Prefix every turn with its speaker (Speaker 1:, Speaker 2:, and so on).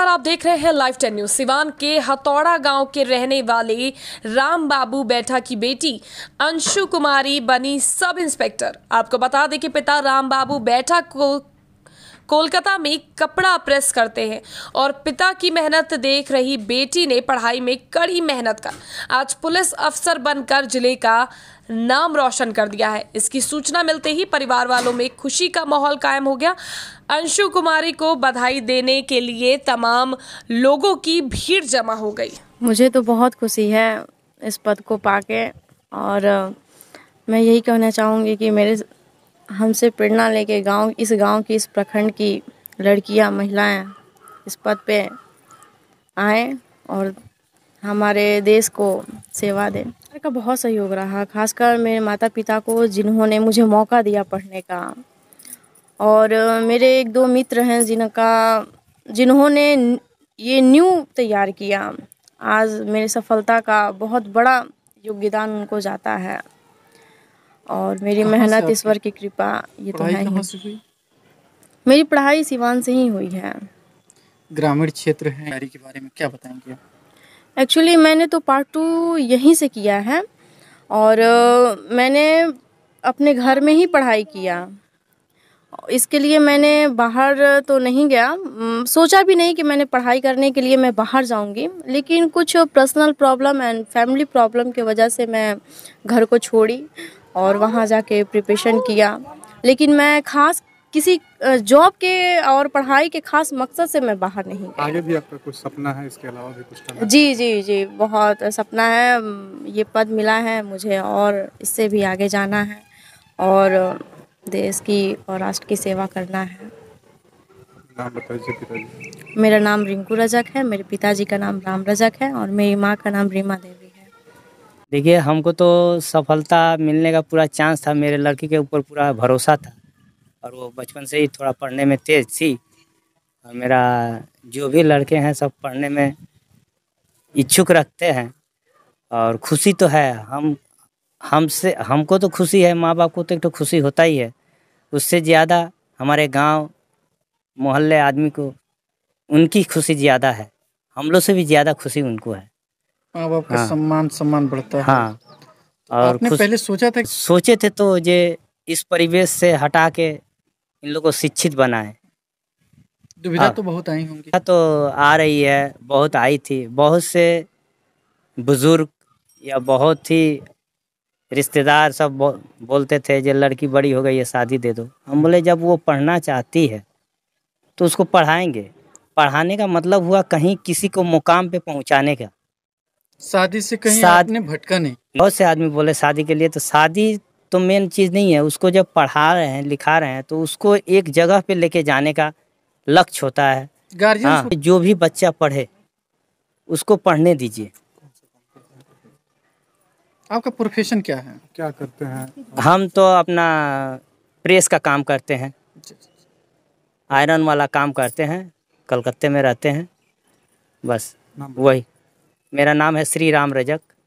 Speaker 1: नमस्कार आप देख रहे हैं लाइव टेन न्यूज सिवान के हथौड़ा गांव के रहने वाले राम बाबू बैठा की बेटी अंशु कुमारी बनी सब इंस्पेक्टर आपको बता दें कि पिता राम बाबू बैठा को कोलकाता में कपड़ा प्रेस करते हैं और पिता की मेहनत देख रही बेटी ने पढ़ाई में कड़ी मेहनत कर आज पुलिस अफसर बनकर जिले का नाम रोशन कर दिया है इसकी सूचना मिलते ही परिवार वालों में खुशी का माहौल कायम हो गया अंशु कुमारी को बधाई देने के लिए तमाम लोगों की भीड़ जमा हो गई
Speaker 2: मुझे तो बहुत खुशी है इस पद को पाके और मैं यही कहना चाहूँगी कि मेरे हमसे प्रेरणा लेके गांव इस गांव की इस प्रखंड की लड़कियां महिलाएं इस पद पे आए और हमारे देश को सेवा दें का बहुत सहयोग रहा खासकर मेरे माता पिता को जिन्होंने मुझे मौका दिया पढ़ने का और मेरे एक दो मित्र हैं जिनका जिन्होंने ये न्यू तैयार किया आज मेरी सफलता का बहुत बड़ा योगदान उनको जाता है और मेरी मेहनत ईश्वर की कृपा ये तो है मेरी पढ़ाई सिवान से ही हुई है ग्रामीण क्षेत्र है के बारे में क्या बताएंगे एक्चुअली मैंने तो पार्ट टू यहीं से किया है और मैंने अपने घर में ही पढ़ाई किया इसके लिए मैंने बाहर तो नहीं गया सोचा भी नहीं कि मैंने पढ़ाई करने के लिए मैं बाहर जाऊंगी लेकिन कुछ personal problem and family problem की वजह से मैं घर को छोड़ी और वहाँ जाके प्रिपरेशन किया लेकिन मैं खास किसी जॉब के और पढ़ाई के खास मकसद से मैं बाहर नहीं गई आगे भी आपका कुछ सपना है इसके अलावा भी कुछ करना जी जी जी बहुत सपना है ये पद मिला है मुझे और इससे भी आगे जाना है और देश की और राष्ट्र की सेवा करना है
Speaker 3: नाम
Speaker 2: मेरा नाम रिंकू रजक है मेरे पिताजी का नाम राम रजक है और मेरी माँ का नाम रीमा देवी
Speaker 3: देखिए हमको तो सफलता मिलने का पूरा चांस था मेरे लड़की के ऊपर पूरा भरोसा था और वो बचपन से ही थोड़ा पढ़ने में तेज थी और मेरा जो भी लड़के हैं सब पढ़ने में इच्छुक रखते हैं और खुशी तो है हम हमसे हमको तो खुशी है माँ बाप को तो एक तो खुशी होता ही है उससे ज़्यादा हमारे गांव मोहल्ले आदमी को उनकी खुशी ज़्यादा है हम लोग से भी ज़्यादा खुशी उनको है
Speaker 2: माँ बाप का हाँ। सम्मान सम्मान बढ़ता है हाँ तो
Speaker 3: और आपने पहले सोचा था सोचे थे तो ये इस परिवेश से हटा के इन लोग को शिक्षित बनाए दुविधा हाँ। तो बहुत आई होंगी तो आ रही है बहुत आई थी बहुत से बुजुर्ग या बहुत ही रिश्तेदार सब बो, बोलते थे जो लड़की बड़ी हो गई है शादी दे दो हम बोले जब वो पढ़ना चाहती है तो उसको पढ़ाएंगे पढ़ाने का मतलब हुआ कहीं किसी को मुकाम पे पहुंचाने का शादी से कहीं आपने भटका नहीं बहुत से आदमी बोले शादी के लिए तो शादी तो मेन चीज़ नहीं है उसको जब पढ़ा रहे हैं लिखा रहे हैं तो उसको एक जगह पे लेके जाने का लक्ष्य होता है हाँ, जो भी बच्चा पढ़े उसको पढ़ने दीजिए
Speaker 2: आपका प्रोफेशन क्या है क्या करते हैं
Speaker 3: हम तो अपना प्रेस का काम करते हैं आयरन अच्छा, अच्छा, अच्छा। वाला काम करते हैं कलकत्ते में रहते हैं बस वही मेरा नाम है श्री राम रजक